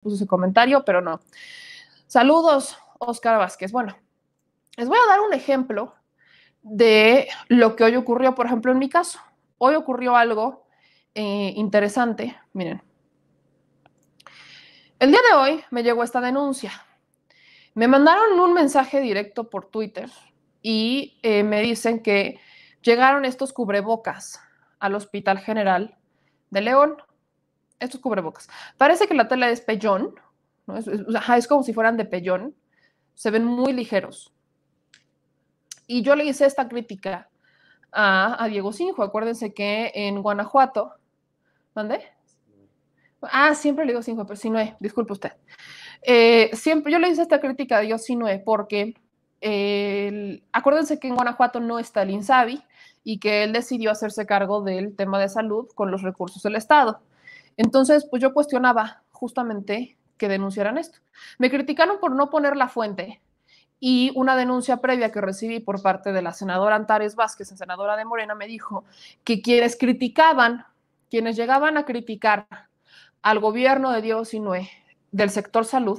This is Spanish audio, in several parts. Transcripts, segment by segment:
puso ese comentario, pero no. Saludos, Oscar Vázquez. Bueno, les voy a dar un ejemplo de lo que hoy ocurrió, por ejemplo, en mi caso. Hoy ocurrió algo eh, interesante. Miren, el día de hoy me llegó esta denuncia. Me mandaron un mensaje directo por Twitter y eh, me dicen que llegaron estos cubrebocas al Hospital General de León estos cubrebocas. Parece que la tela es pellón, es, como si fueran de pellón, se ven muy ligeros. Y yo le hice esta crítica a, Diego Sinjo. Acuérdense que en Guanajuato, ¿dónde? Ah, siempre le digo Sinjo, pero Sinue, disculpe usted. Eh, siempre yo le hice esta crítica a Diego Sinue porque acuérdense que en Guanajuato no está el INSABI y que él decidió hacerse cargo del tema de salud con los recursos del Estado. Entonces, pues yo cuestionaba justamente que denunciaran esto. Me criticaron por no poner la fuente y una denuncia previa que recibí por parte de la senadora Antares Vázquez, senadora de Morena, me dijo que quienes criticaban, quienes llegaban a criticar al gobierno de Diego Sinué, del sector salud,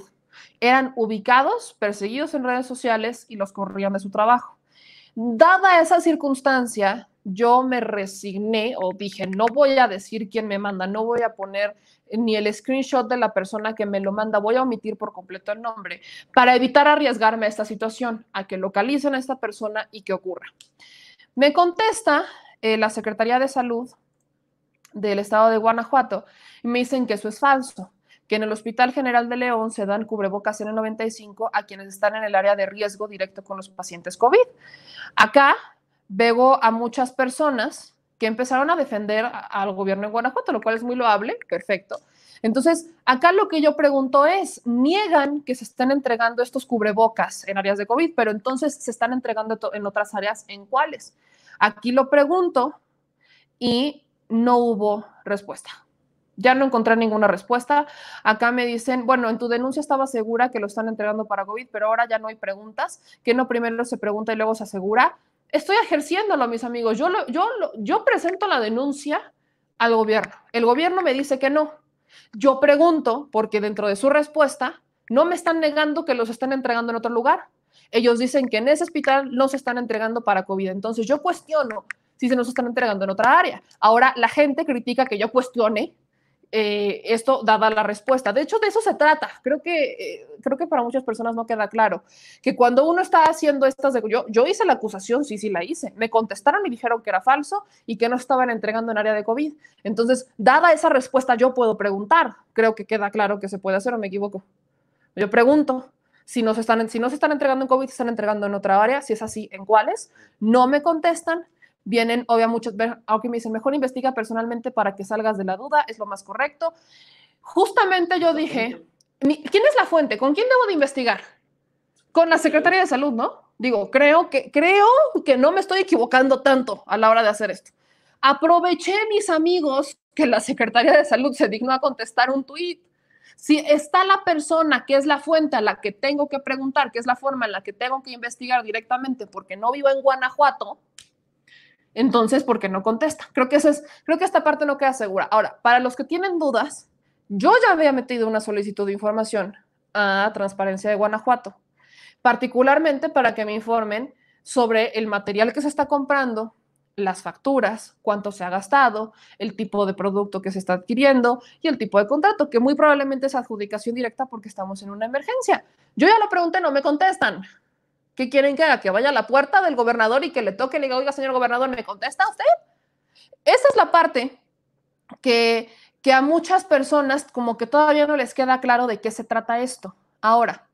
eran ubicados, perseguidos en redes sociales y los corrían de su trabajo. Dada esa circunstancia, yo me resigné o dije, no voy a decir quién me manda, no voy a poner eh, ni el screenshot de la persona que me lo manda, voy a omitir por completo el nombre para evitar arriesgarme a esta situación, a que localicen a esta persona y que ocurra. Me contesta eh, la Secretaría de Salud del estado de Guanajuato me dicen que eso es falso que en el Hospital General de León se dan cubrebocas N95 a quienes están en el área de riesgo directo con los pacientes COVID. Acá veo a muchas personas que empezaron a defender al gobierno en Guanajuato, lo cual es muy loable, perfecto. Entonces, acá lo que yo pregunto es, niegan que se estén entregando estos cubrebocas en áreas de COVID, pero entonces se están entregando en otras áreas, ¿en cuáles? Aquí lo pregunto y no hubo respuesta. Ya no encontré ninguna respuesta. Acá me dicen, bueno, en tu denuncia estaba segura que lo están entregando para COVID, pero ahora ya no hay preguntas. Que no primero se pregunta y luego se asegura estoy ejerciéndolo, mis amigos. Yo, yo, yo presento la denuncia al gobierno. El gobierno me dice que no. Yo pregunto, porque dentro de su respuesta, no me están negando que los están entregando en otro lugar. Ellos dicen que en ese hospital no se están entregando para COVID. Entonces yo cuestiono si se nos están entregando en otra área. Ahora la gente critica que yo cuestione eh, esto dada la respuesta. De hecho, de eso se trata. Creo que, eh, creo que para muchas personas no queda claro que cuando uno está haciendo estas, yo, hice la acusación, sí, sí la hice. Me contestaron y dijeron que era falso y que no estaban entregando en área de COVID. Entonces, dada esa respuesta, yo puedo preguntar. Creo que queda claro que se puede hacer o me equivoco. Yo pregunto. Si no, se están, si no se están entregando en COVID, se están entregando en otra área. Si es así, ¿en cuáles? No me contestan vienen, obviamente, muchos, aunque me dicen, mejor investiga personalmente para que salgas de la duda, es lo más correcto. Justamente yo dije, ¿quién es la fuente? ¿Con quién debo de investigar? Con la Secretaría de Salud, ¿no? Digo, creo que, creo que no me estoy equivocando tanto a la hora de hacer esto. Aproveché, mis amigos, que la Secretaría de Salud se dignó a contestar un tuit. Si está la persona que es la fuente a la que tengo que preguntar, que es la forma en la que tengo que investigar directamente porque no vivo en Guanajuato, entonces, ¿por qué no contesta? Creo que, eso es, creo que esta parte no queda segura. Ahora, para los que tienen dudas, yo ya había metido una solicitud de información a Transparencia de Guanajuato, particularmente para que me informen sobre el material que se está comprando, las facturas, cuánto se ha gastado, el tipo de producto que se está adquiriendo y el tipo de contrato, que muy probablemente es adjudicación directa porque estamos en una emergencia. Yo ya lo pregunté, no me contestan. ¿Qué quieren que haga? Que vaya a la puerta del gobernador y que le toque y le diga, oiga, señor gobernador, ¿me contesta usted? Esa es la parte que, que a muchas personas como que todavía no les queda claro de qué se trata esto. Ahora,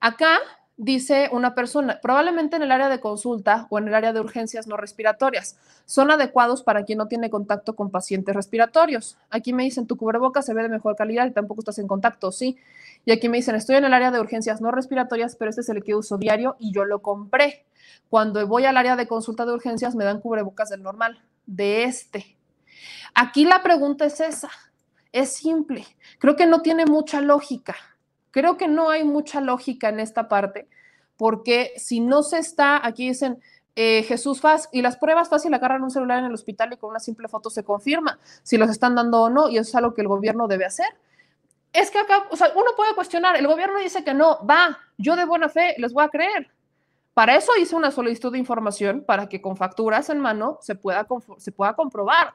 acá dice una persona, probablemente en el área de consulta o en el área de urgencias no respiratorias. Son adecuados para quien no tiene contacto con pacientes respiratorios. Aquí me dicen, tu cubrebocas se ve de mejor calidad y tampoco estás en contacto, sí. Y aquí me dicen, estoy en el área de urgencias no respiratorias, pero este es el que uso diario y yo lo compré. Cuando voy al área de consulta de urgencias me dan cubrebocas del normal, de este. Aquí la pregunta es esa. Es simple. Creo que no tiene mucha lógica. Creo que no hay mucha lógica en esta parte, porque si no se está, aquí dicen, eh, Jesús Faz, y las pruebas fácil agarran un celular en el hospital y con una simple foto se confirma si los están dando o no, y eso es algo que el gobierno debe hacer. Es que acá, o sea, uno puede cuestionar, el gobierno dice que no, va, yo de buena fe les voy a creer. Para eso hice una solicitud de información, para que con facturas en mano se pueda, se pueda comprobar.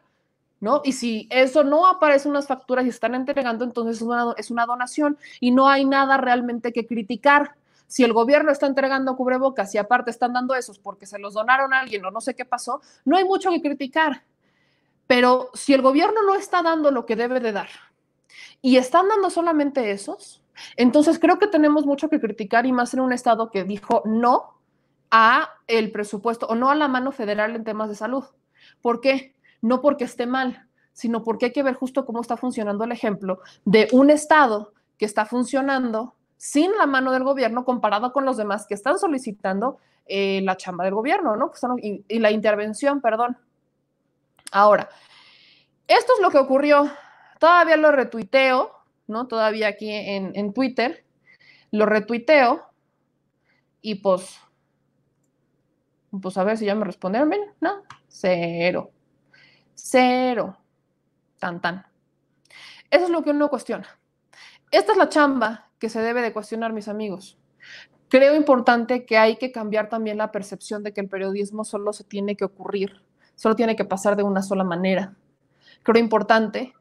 ¿no? Y si eso no aparece en las facturas y están entregando, entonces es una, donación y no hay nada realmente que criticar. Si el gobierno está entregando cubrebocas y aparte están dando esos porque se los donaron a alguien o no sé qué pasó, no hay mucho que criticar. Pero si el gobierno no está dando lo que debe de dar y están dando solamente esos, entonces creo que tenemos mucho que criticar y más en un estado que dijo no a el presupuesto o no a la mano federal en temas de salud. ¿Por qué? no porque esté mal, sino porque hay que ver justo cómo está funcionando el ejemplo de un Estado que está funcionando sin la mano del gobierno comparado con los demás que están solicitando eh, la chamba del gobierno, ¿no? Pues, y, la intervención, perdón. Ahora, esto es lo que ocurrió. Todavía lo retuiteo, ¿no? Todavía aquí en, en Twitter, lo retuiteo y pues, pues a ver si ya me respondieron ¿no? Cero. Cero. Tan, tan. Eso es lo que uno cuestiona. Esta es la chamba que se debe de cuestionar, mis amigos. Creo importante que hay que cambiar también la percepción de que el periodismo solo se tiene que ocurrir, solo tiene que pasar de una sola manera. Creo importante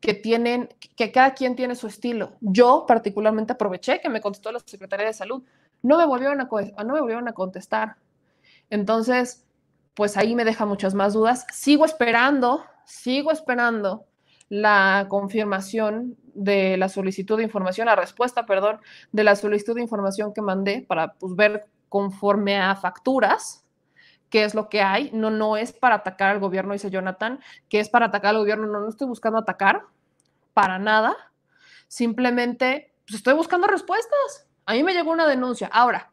que tienen, que cada quien tiene su estilo. Yo particularmente aproveché que me contestó la Secretaría de Salud. No me volvieron a, no me volvieron a contestar. Entonces, pues ahí me deja muchas más dudas. Sigo esperando, sigo esperando la confirmación de la solicitud de información, la respuesta, perdón, de la solicitud de información que mandé para pues, ver conforme a facturas qué es lo que hay. No, no es para atacar al gobierno, dice Jonathan, que es para atacar al gobierno. No, no estoy buscando atacar para nada. Simplemente pues, estoy buscando respuestas. A mí me llegó una denuncia. Ahora,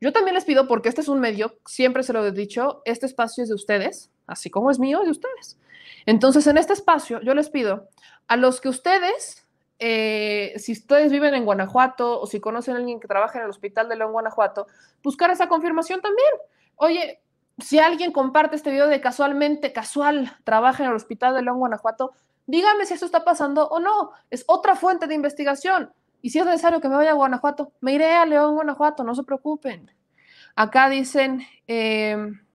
yo también les pido, porque este es un medio, siempre se lo he dicho, este espacio es de ustedes, así como es mío, y de ustedes. Entonces, en este espacio, yo les pido a los que ustedes, eh, si ustedes viven en Guanajuato o si conocen a alguien que trabaja en el Hospital de León, Guanajuato, buscar esa confirmación también. Oye, si alguien comparte este video de casualmente, casual, trabaja en el Hospital de León, Guanajuato, dígame si esto está pasando o no. Es otra fuente de investigación. Y si es necesario que me vaya a Guanajuato, me iré a León, Guanajuato, no se preocupen. Acá dicen... Em,